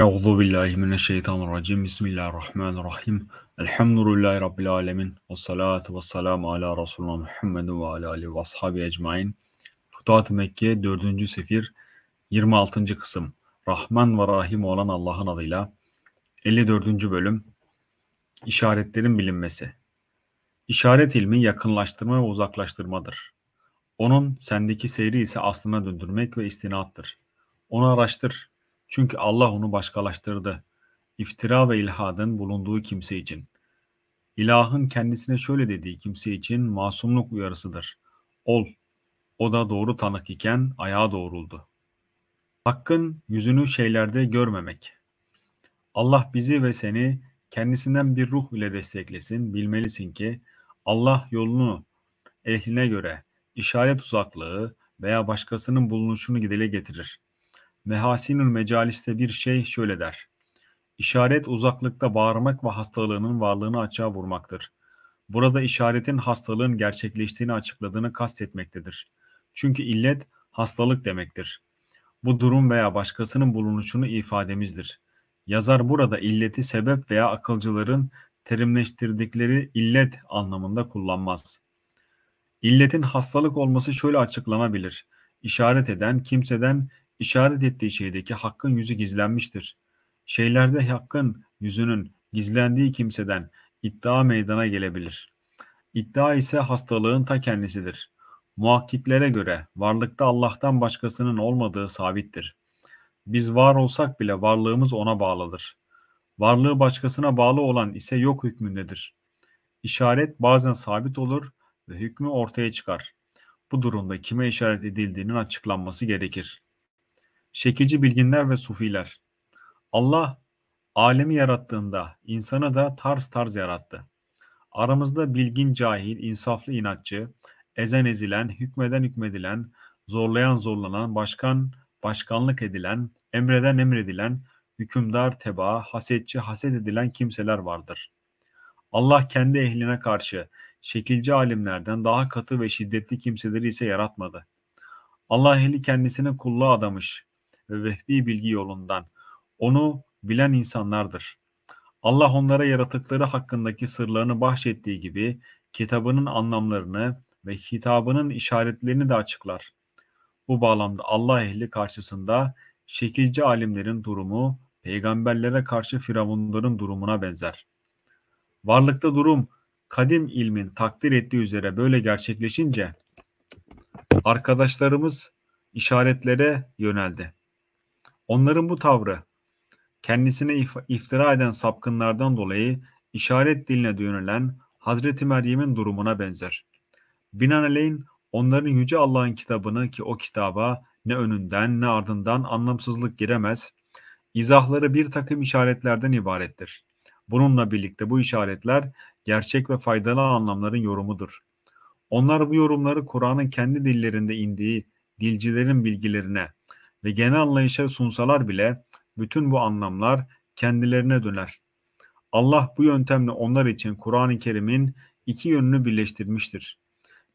Euzu billahi mineşşeytanirracim. Bismillahirrahmanirrahim. Elhamdülillahi rabbil alamin. Ve salatu ve selamu ala Resulullah Muhammedin ve ala alihi ve ashabi ecmaîn. futuhat Mekke 4. sefir 26. kısım. Rahman ve Rahim olan Allah'ın adıyla. 54. bölüm. İşaretlerin bilinmesi. İşaret ilmi yakınlaştırma ve uzaklaştırmadır. Onun sendeki seyri ise aslına döndürmek ve istinattır. Onu araştır, çünkü Allah onu başkalaştırdı. İftira ve ilhadın bulunduğu kimse için. İlahın kendisine şöyle dediği kimse için masumluk uyarısıdır. Ol. O da doğru tanık iken ayağa doğruldu. Hakkın yüzünü şeylerde görmemek. Allah bizi ve seni kendisinden bir ruh ile desteklesin. Bilmelisin ki Allah yolunu ehline göre işaret uzaklığı veya başkasının bulunuşunu dile getirir. Mehasinül Mecalis'te bir şey şöyle der. İşaret uzaklıkta bağırmak ve hastalığının varlığını açığa vurmaktır. Burada işaretin hastalığın gerçekleştiğini açıkladığını kastetmektedir. Çünkü illet hastalık demektir. Bu durum veya başkasının bulunuşunu ifademizdir. Yazar burada illeti sebep veya akılcıların terimleştirdikleri illet anlamında kullanmaz. İlletin hastalık olması şöyle açıklanabilir. İşaret eden kimseden İşaret ettiği şeydeki hakkın yüzü gizlenmiştir. Şeylerde hakkın yüzünün gizlendiği kimseden iddia meydana gelebilir. İddia ise hastalığın ta kendisidir. Muhakkiklere göre varlıkta Allah'tan başkasının olmadığı sabittir. Biz var olsak bile varlığımız ona bağlıdır. Varlığı başkasına bağlı olan ise yok hükmündedir. İşaret bazen sabit olur ve hükmü ortaya çıkar. Bu durumda kime işaret edildiğinin açıklanması gerekir. Şekici bilginler ve sufiler. Allah alemi yarattığında insanı da tarz tarz yarattı. Aramızda bilgin cahil, insaflı inatçı, ezen ezilen, hükmeden hükmedilen, zorlayan zorlanan, başkan başkanlık edilen, emreden emredilen, hükümdar tebaa, hasetçi haset edilen kimseler vardır. Allah kendi ehline karşı şekilci alimlerden daha katı ve şiddetli kimseleri ise yaratmadı. Allah ehli kendisine kulluğa adamış, ve vehbi bilgi yolundan. Onu bilen insanlardır. Allah onlara yaratıkları hakkındaki sırlarını bahşettiği gibi kitabının anlamlarını ve hitabının işaretlerini de açıklar. Bu bağlamda Allah ehli karşısında şekilci alimlerin durumu peygamberlere karşı firavunların durumuna benzer. Varlıkta durum kadim ilmin takdir ettiği üzere böyle gerçekleşince arkadaşlarımız işaretlere yöneldi. Onların bu tavrı kendisine if- iftira eden sapkınlardan dolayı işaret diline dönülen Hazreti Meryem'in durumuna benzer. Binaenaleyh onların Yüce Allah'ın kitabını ki o kitaba ne önünden ne ardından anlamsızlık giremez, izahları bir takım işaretlerden ibarettir. Bununla birlikte bu işaretler gerçek ve faydalı anlamların yorumudur. Onlar bu yorumları Kur'an'ın kendi dillerinde indiği dilcilerin bilgilerine ve genel anlayışa sunsalar bile bütün bu anlamlar kendilerine döner. Allah bu yöntemle onlar için Kur'an-ı Kerim'in iki yönünü birleştirmiştir.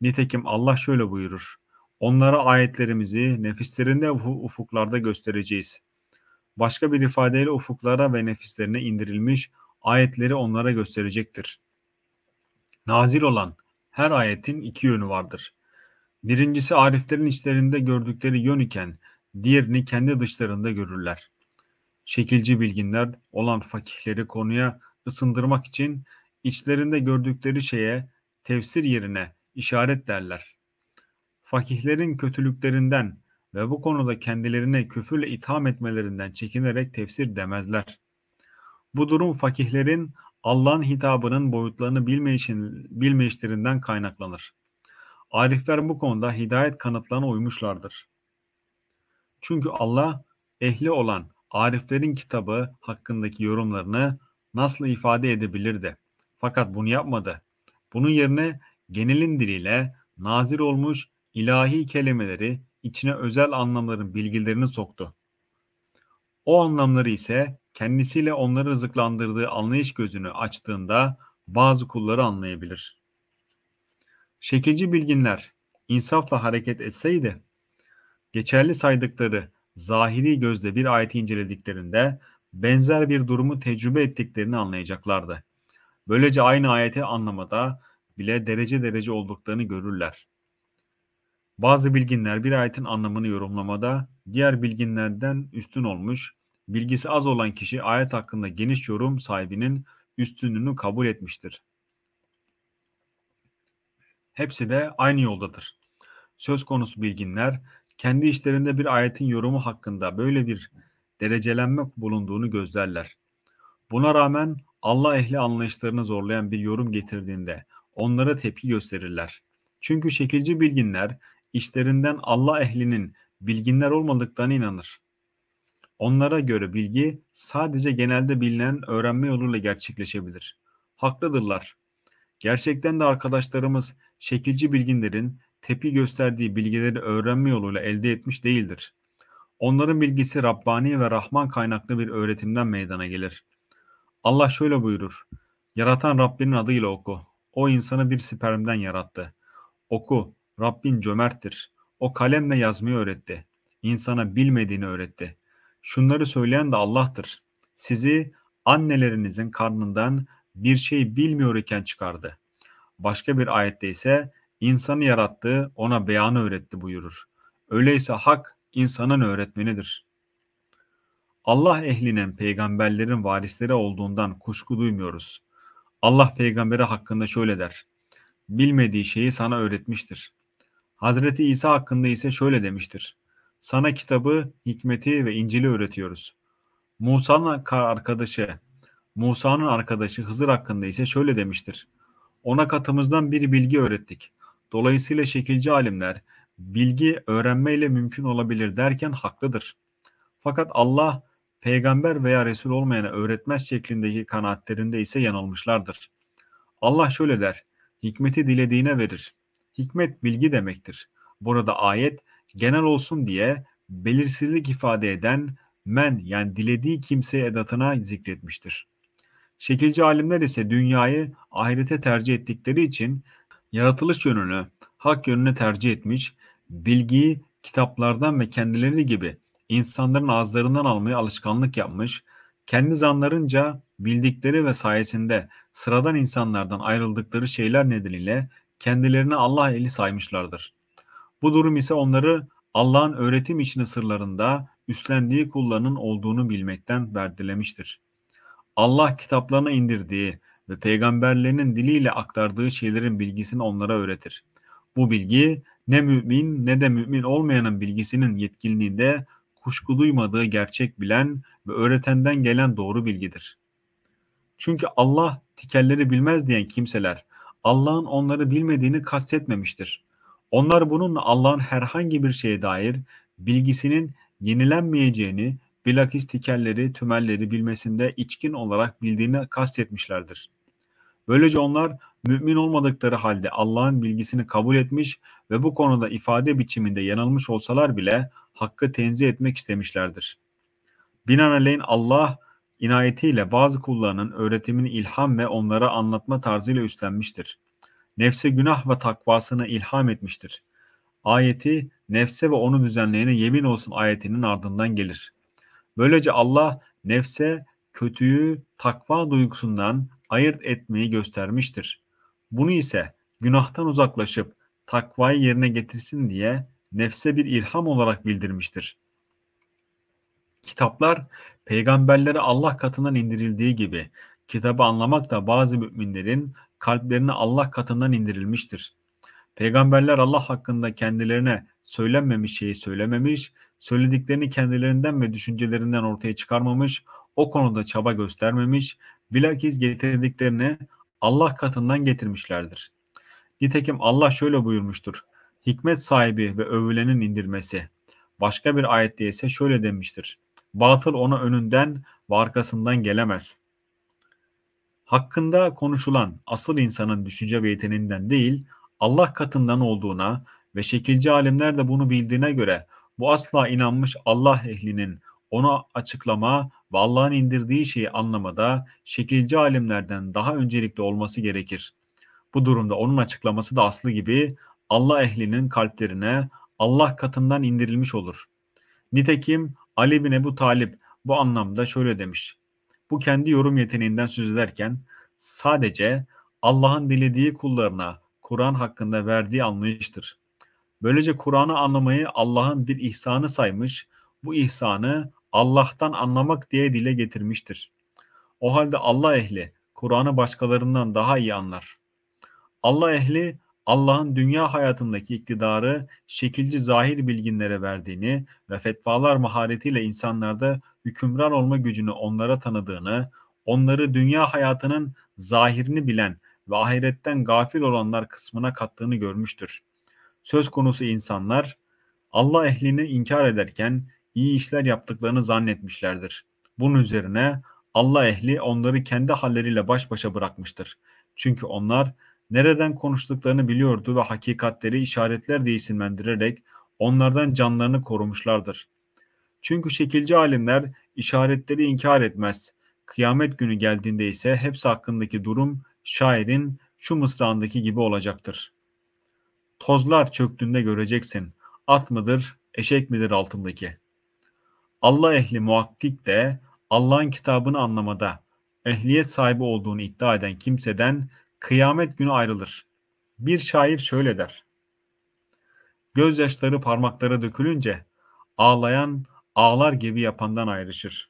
Nitekim Allah şöyle buyurur. Onlara ayetlerimizi nefislerinde ufuklarda göstereceğiz. Başka bir ifadeyle ufuklara ve nefislerine indirilmiş ayetleri onlara gösterecektir. Nazil olan her ayetin iki yönü vardır. Birincisi ariflerin içlerinde gördükleri yön iken diğerini kendi dışlarında görürler. Şekilci bilginler olan fakihleri konuya ısındırmak için içlerinde gördükleri şeye tefsir yerine işaret derler. Fakihlerin kötülüklerinden ve bu konuda kendilerine küfürle itham etmelerinden çekinerek tefsir demezler. Bu durum fakihlerin Allah'ın hitabının boyutlarını bilmeyişin, bilmeyişlerinden kaynaklanır. Arifler bu konuda hidayet kanıtlarına uymuşlardır. Çünkü Allah ehli olan Ariflerin kitabı hakkındaki yorumlarını nasıl ifade edebilirdi? Fakat bunu yapmadı. Bunun yerine genelin diliyle nazir olmuş ilahi kelimeleri içine özel anlamların bilgilerini soktu. O anlamları ise kendisiyle onları rızıklandırdığı anlayış gözünü açtığında bazı kulları anlayabilir. Şekilci bilginler insafla hareket etseydi geçerli saydıkları zahiri gözle bir ayeti incelediklerinde benzer bir durumu tecrübe ettiklerini anlayacaklardı. Böylece aynı ayeti anlamada bile derece derece olduklarını görürler. Bazı bilginler bir ayetin anlamını yorumlamada diğer bilginlerden üstün olmuş, bilgisi az olan kişi ayet hakkında geniş yorum sahibinin üstünlüğünü kabul etmiştir. Hepsi de aynı yoldadır. Söz konusu bilginler kendi işlerinde bir ayetin yorumu hakkında böyle bir derecelenme bulunduğunu gözlerler. Buna rağmen Allah ehli anlayışlarını zorlayan bir yorum getirdiğinde onlara tepki gösterirler. Çünkü şekilci bilginler işlerinden Allah ehlinin bilginler olmadıklarına inanır. Onlara göre bilgi sadece genelde bilinen öğrenme yoluyla gerçekleşebilir. Haklıdırlar. Gerçekten de arkadaşlarımız şekilci bilginlerin tepi gösterdiği bilgileri öğrenme yoluyla elde etmiş değildir. Onların bilgisi Rabbani ve Rahman kaynaklı bir öğretimden meydana gelir. Allah şöyle buyurur. Yaratan Rabbinin adıyla oku. O insanı bir spermden yarattı. Oku. Rabbin cömerttir. O kalemle yazmayı öğretti. İnsana bilmediğini öğretti. Şunları söyleyen de Allah'tır. Sizi annelerinizin karnından bir şey bilmiyor iken çıkardı. Başka bir ayette ise insanı yarattığı ona beyanı öğretti buyurur. Öyleyse hak insanın öğretmenidir. Allah ehlinin peygamberlerin varisleri olduğundan kuşku duymuyoruz. Allah peygamberi hakkında şöyle der. Bilmediği şeyi sana öğretmiştir. Hazreti İsa hakkında ise şöyle demiştir. Sana kitabı, hikmeti ve İncil'i öğretiyoruz. Musa'nın arkadaşı, Musa'nın arkadaşı Hızır hakkında ise şöyle demiştir. Ona katımızdan bir bilgi öğrettik. Dolayısıyla şekilci alimler bilgi öğrenmeyle mümkün olabilir derken haklıdır. Fakat Allah peygamber veya resul olmayana öğretmez şeklindeki kanaatlerinde ise yanılmışlardır. Allah şöyle der, hikmeti dilediğine verir. Hikmet bilgi demektir. Burada ayet genel olsun diye belirsizlik ifade eden men yani dilediği kimseye edatına zikretmiştir. Şekilci alimler ise dünyayı ahirete tercih ettikleri için yaratılış yönünü hak yönüne tercih etmiş, bilgiyi kitaplardan ve kendileri gibi insanların ağızlarından almaya alışkanlık yapmış, kendi zanlarınca bildikleri ve sayesinde sıradan insanlardan ayrıldıkları şeyler nedeniyle kendilerini Allah eli saymışlardır. Bu durum ise onları Allah'ın öğretim işini sırlarında üstlendiği kullarının olduğunu bilmekten verdilemiştir. Allah kitaplarına indirdiği ve peygamberlerinin diliyle aktardığı şeylerin bilgisini onlara öğretir. Bu bilgi ne mümin ne de mümin olmayanın bilgisinin yetkinliğinde kuşku duymadığı gerçek bilen ve öğretenden gelen doğru bilgidir. Çünkü Allah tikelleri bilmez diyen kimseler Allah'ın onları bilmediğini kastetmemiştir. Onlar bununla Allah'ın herhangi bir şeye dair bilgisinin yenilenmeyeceğini, bilakis tikelleri, tümelleri bilmesinde içkin olarak bildiğini kastetmişlerdir. Böylece onlar mümin olmadıkları halde Allah'ın bilgisini kabul etmiş ve bu konuda ifade biçiminde yanılmış olsalar bile hakkı tenzih etmek istemişlerdir. Binaenaleyh Allah inayetiyle bazı kullarının öğretimini ilham ve onlara anlatma tarzıyla üstlenmiştir. Nefse günah ve takvasını ilham etmiştir. Ayeti nefse ve onu düzenleyene yemin olsun ayetinin ardından gelir. Böylece Allah nefse kötüyü takva duygusundan ayırt etmeyi göstermiştir. Bunu ise günahtan uzaklaşıp takvayı yerine getirsin diye nefse bir ilham olarak bildirmiştir. Kitaplar peygamberlere Allah katından indirildiği gibi kitabı anlamak da bazı müminlerin kalplerine Allah katından indirilmiştir. Peygamberler Allah hakkında kendilerine söylenmemiş şeyi söylememiş, söylediklerini kendilerinden ve düşüncelerinden ortaya çıkarmamış, o konuda çaba göstermemiş Bilakis getirdiklerini Allah katından getirmişlerdir. Nitekim Allah şöyle buyurmuştur. Hikmet sahibi ve övülenin indirmesi. Başka bir ayette ise şöyle demiştir. Batıl ona önünden ve arkasından gelemez. Hakkında konuşulan asıl insanın düşünce ve yeteneğinden değil, Allah katından olduğuna ve şekilci alimler de bunu bildiğine göre bu asla inanmış Allah ehlinin ona açıklama ve Allah'ın indirdiği şeyi anlamada şekilci alimlerden daha öncelikli olması gerekir. Bu durumda onun açıklaması da aslı gibi Allah ehlinin kalplerine Allah katından indirilmiş olur. Nitekim Ali bin Ebu Talip bu anlamda şöyle demiş. Bu kendi yorum yeteneğinden söz ederken sadece Allah'ın dilediği kullarına Kur'an hakkında verdiği anlayıştır. Böylece Kur'an'ı anlamayı Allah'ın bir ihsanı saymış, bu ihsanı Allah'tan anlamak diye dile getirmiştir. O halde Allah ehli Kur'an'ı başkalarından daha iyi anlar. Allah ehli Allah'ın dünya hayatındaki iktidarı şekilci zahir bilginlere verdiğini ve fetvalar maharetiyle insanlarda hükümran olma gücünü onlara tanıdığını, onları dünya hayatının zahirini bilen ve ahiretten gafil olanlar kısmına kattığını görmüştür. Söz konusu insanlar Allah ehlini inkar ederken iyi işler yaptıklarını zannetmişlerdir. Bunun üzerine Allah ehli onları kendi halleriyle baş başa bırakmıştır. Çünkü onlar nereden konuştuklarını biliyordu ve hakikatleri işaretler diye isimlendirerek onlardan canlarını korumuşlardır. Çünkü şekilci alimler işaretleri inkar etmez. Kıyamet günü geldiğinde ise hepsi hakkındaki durum şairin şu mısrağındaki gibi olacaktır. Tozlar çöktüğünde göreceksin. At mıdır, eşek midir altındaki?'' Allah ehli muhakkik de Allah'ın kitabını anlamada ehliyet sahibi olduğunu iddia eden kimseden kıyamet günü ayrılır. Bir şair şöyle der. Gözyaşları parmaklara dökülünce ağlayan ağlar gibi yapandan ayrışır.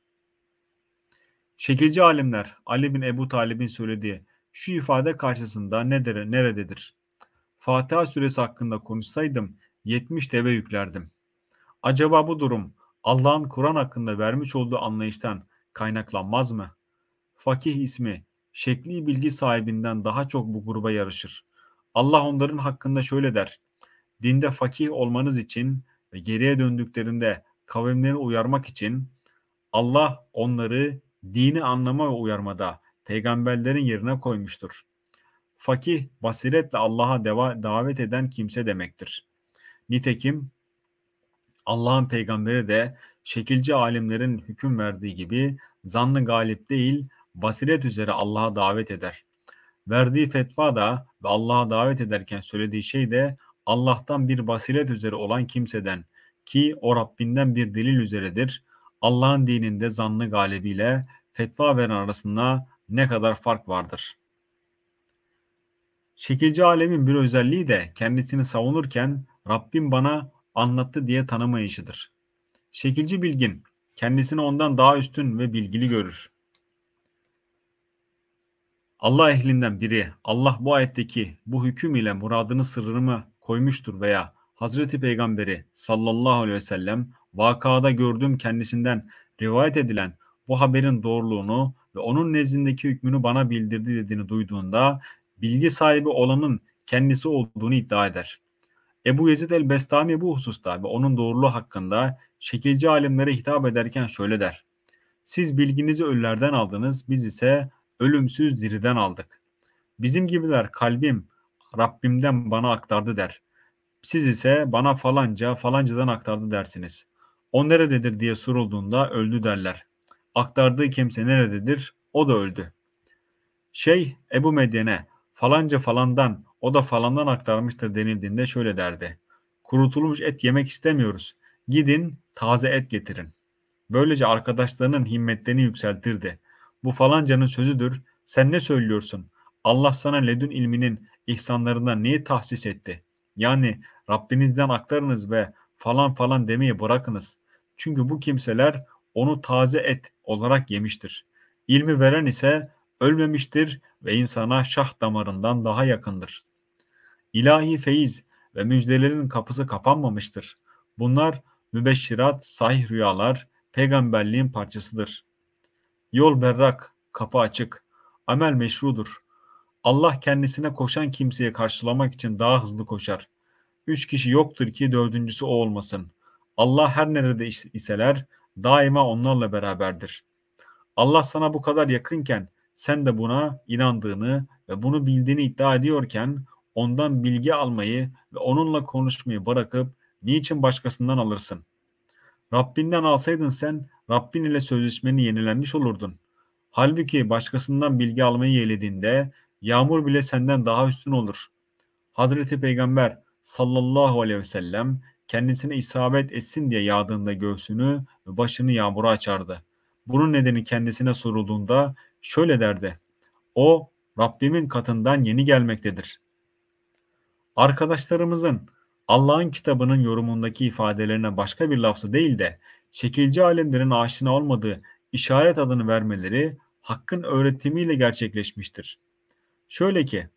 Şekilci alimler Ali bin Ebu Talib'in söylediği şu ifade karşısında nedir, nerededir? Fatiha suresi hakkında konuşsaydım 70 deve yüklerdim. Acaba bu durum Allah'ın Kur'an hakkında vermiş olduğu anlayıştan kaynaklanmaz mı? Fakih ismi şekli bilgi sahibinden daha çok bu gruba yarışır. Allah onların hakkında şöyle der. Dinde fakih olmanız için ve geriye döndüklerinde kavimleri uyarmak için Allah onları dini anlama ve uyarmada peygamberlerin yerine koymuştur. Fakih basiretle Allah'a davet eden kimse demektir. Nitekim Allah'ın peygamberi de şekilci alimlerin hüküm verdiği gibi zannı galip değil basiret üzere Allah'a davet eder. Verdiği fetva da ve Allah'a davet ederken söylediği şey de Allah'tan bir basiret üzere olan kimseden ki o Rabbinden bir delil üzeredir. Allah'ın dininde zannı galibiyle fetva veren arasında ne kadar fark vardır. Şekilci alemin bir özelliği de kendisini savunurken Rabbim bana anlattı diye tanımayışıdır. Şekilci bilgin kendisini ondan daha üstün ve bilgili görür. Allah ehlinden biri Allah bu ayetteki bu hüküm ile muradını sırrımı koymuştur veya Hazreti Peygamberi sallallahu aleyhi ve sellem vakada gördüğüm kendisinden rivayet edilen bu haberin doğruluğunu ve onun nezdindeki hükmünü bana bildirdi dediğini duyduğunda bilgi sahibi olanın kendisi olduğunu iddia eder. Ebu Yezid el-Bestami bu hususta ve onun doğruluğu hakkında şekilci alimlere hitap ederken şöyle der. Siz bilginizi ölülerden aldınız, biz ise ölümsüz diriden aldık. Bizim gibiler kalbim Rabbimden bana aktardı der. Siz ise bana falanca falancadan aktardı dersiniz. O nerededir diye sorulduğunda öldü derler. Aktardığı kimse nerededir o da öldü. Şey Ebu Medine falanca falandan o da falandan aktarmıştır denildiğinde şöyle derdi. Kurutulmuş et yemek istemiyoruz. Gidin taze et getirin. Böylece arkadaşlarının himmetlerini yükseltirdi. Bu falancanın sözüdür. Sen ne söylüyorsun? Allah sana ledün ilminin ihsanlarından niye tahsis etti? Yani Rabbinizden aktarınız ve falan falan demeyi bırakınız. Çünkü bu kimseler onu taze et olarak yemiştir. İlmi veren ise ölmemiştir ve insana şah damarından daha yakındır.'' İlahi feyiz ve müjdelerin kapısı kapanmamıştır. Bunlar mübeşşirat, sahih rüyalar, peygamberliğin parçasıdır. Yol berrak, kapı açık, amel meşrudur. Allah kendisine koşan kimseye karşılamak için daha hızlı koşar. Üç kişi yoktur ki dördüncüsü o olmasın. Allah her nerede iseler daima onlarla beraberdir. Allah sana bu kadar yakınken sen de buna inandığını ve bunu bildiğini iddia ediyorken ondan bilgi almayı ve onunla konuşmayı bırakıp niçin başkasından alırsın? Rabbinden alsaydın sen Rabbin ile sözleşmeni yenilenmiş olurdun. Halbuki başkasından bilgi almayı yeğlediğinde yağmur bile senden daha üstün olur. Hazreti Peygamber sallallahu aleyhi ve sellem kendisine isabet etsin diye yağdığında göğsünü ve başını yağmura açardı. Bunun nedeni kendisine sorulduğunda şöyle derdi. O Rabbimin katından yeni gelmektedir. Arkadaşlarımızın Allah'ın kitabının yorumundaki ifadelerine başka bir lafzı değil de şekilci alimlerin aşina olmadığı işaret adını vermeleri hakkın öğretimiyle gerçekleşmiştir. Şöyle ki,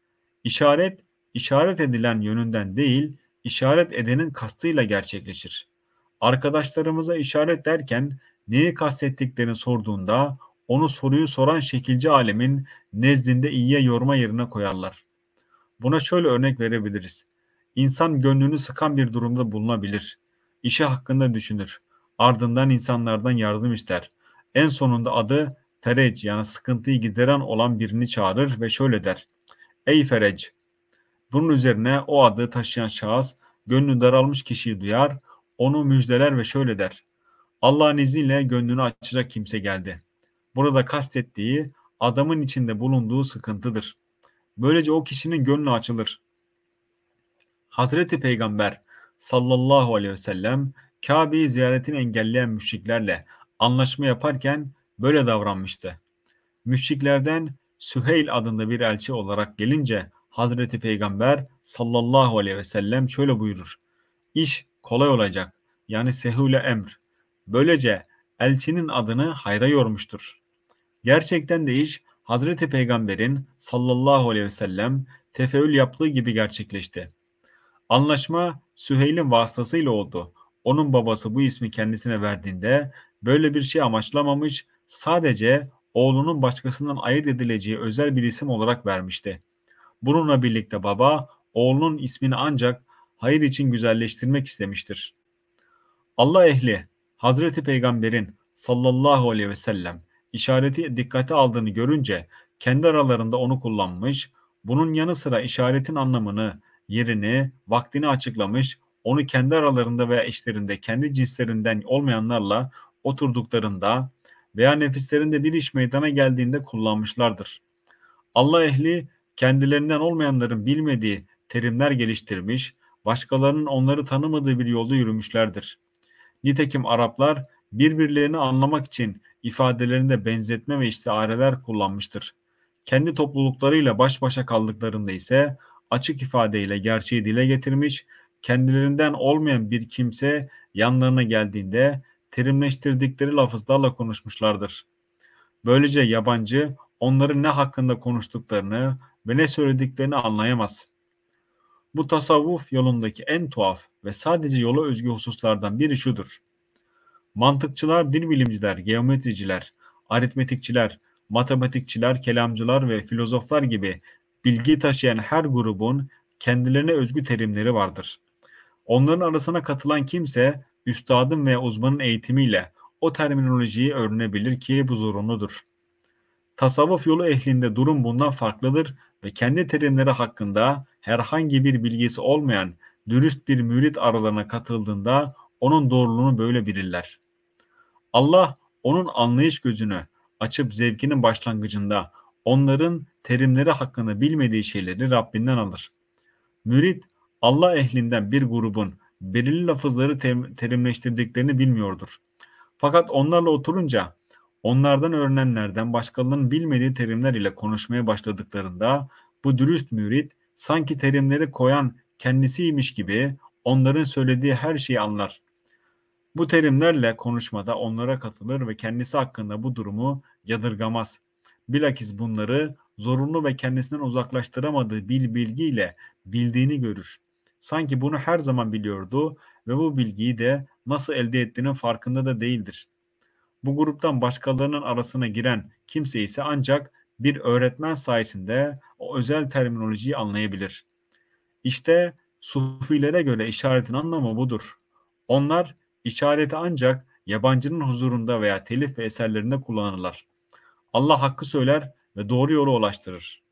işaret, işaret edilen yönünden değil, işaret edenin kastıyla gerçekleşir. Arkadaşlarımıza işaret derken neyi kastettiklerini sorduğunda onu soruyu soran şekilci alemin nezdinde iyiye yorma yerine koyarlar. Buna şöyle örnek verebiliriz. İnsan gönlünü sıkan bir durumda bulunabilir. İşi hakkında düşünür. Ardından insanlardan yardım ister. En sonunda adı Ferec yani sıkıntıyı gideren olan birini çağırır ve şöyle der. Ey Ferec! Bunun üzerine o adı taşıyan şahıs gönlü daralmış kişiyi duyar, onu müjdeler ve şöyle der. Allah'ın izniyle gönlünü açacak kimse geldi. Burada kastettiği adamın içinde bulunduğu sıkıntıdır.'' Böylece o kişinin gönlü açılır. Hazreti Peygamber sallallahu aleyhi ve sellem Kabe'yi ziyaretini engelleyen müşriklerle anlaşma yaparken böyle davranmıştı. Müşriklerden Süheyl adında bir elçi olarak gelince Hazreti Peygamber sallallahu aleyhi ve sellem şöyle buyurur. İş kolay olacak yani sehule emr. Böylece elçinin adını hayra yormuştur. Gerçekten de iş Hazreti Peygamber'in sallallahu aleyhi ve sellem tefeül yaptığı gibi gerçekleşti. Anlaşma Süheyl'in vasıtasıyla oldu. Onun babası bu ismi kendisine verdiğinde böyle bir şey amaçlamamış, sadece oğlunun başkasından ayırt edileceği özel bir isim olarak vermişti. Bununla birlikte baba oğlunun ismini ancak hayır için güzelleştirmek istemiştir. Allah ehli Hazreti Peygamber'in sallallahu aleyhi ve sellem işareti dikkate aldığını görünce kendi aralarında onu kullanmış, bunun yanı sıra işaretin anlamını, yerini, vaktini açıklamış, onu kendi aralarında veya işlerinde kendi cinslerinden olmayanlarla oturduklarında veya nefislerinde bir iş meydana geldiğinde kullanmışlardır. Allah ehli kendilerinden olmayanların bilmediği terimler geliştirmiş, başkalarının onları tanımadığı bir yolda yürümüşlerdir. Nitekim Araplar birbirlerini anlamak için ifadelerinde benzetme ve istiareler kullanmıştır. Kendi topluluklarıyla baş başa kaldıklarında ise açık ifadeyle gerçeği dile getirmiş, kendilerinden olmayan bir kimse yanlarına geldiğinde terimleştirdikleri lafızlarla konuşmuşlardır. Böylece yabancı onların ne hakkında konuştuklarını ve ne söylediklerini anlayamaz. Bu tasavvuf yolundaki en tuhaf ve sadece yola özgü hususlardan biri şudur. Mantıkçılar, din bilimciler, geometriciler, aritmetikçiler, matematikçiler, kelamcılar ve filozoflar gibi bilgi taşıyan her grubun kendilerine özgü terimleri vardır. Onların arasına katılan kimse üstadın veya uzmanın eğitimiyle o terminolojiyi öğrenebilir ki bu zorunludur. Tasavvuf yolu ehlinde durum bundan farklıdır ve kendi terimleri hakkında herhangi bir bilgisi olmayan dürüst bir mürit aralarına katıldığında onun doğruluğunu böyle bilirler. Allah onun anlayış gözünü açıp zevkinin başlangıcında onların terimleri hakkında bilmediği şeyleri Rabbinden alır. Mürit Allah ehlinden bir grubun belirli lafızları terimleştirdiklerini bilmiyordur. Fakat onlarla oturunca onlardan öğrenenlerden başkalarının bilmediği terimler ile konuşmaya başladıklarında bu dürüst mürit sanki terimleri koyan kendisiymiş gibi onların söylediği her şeyi anlar. Bu terimlerle konuşmada onlara katılır ve kendisi hakkında bu durumu yadırgamaz. Bilakis bunları zorunlu ve kendisinden uzaklaştıramadığı bir bilgiyle bildiğini görür. Sanki bunu her zaman biliyordu ve bu bilgiyi de nasıl elde ettiğinin farkında da değildir. Bu gruptan başkalarının arasına giren kimse ise ancak bir öğretmen sayesinde o özel terminolojiyi anlayabilir. İşte sufilere göre işaretin anlamı budur. Onlar İşareti ancak yabancının huzurunda veya telif ve eserlerinde kullanırlar. Allah hakkı söyler ve doğru yola ulaştırır.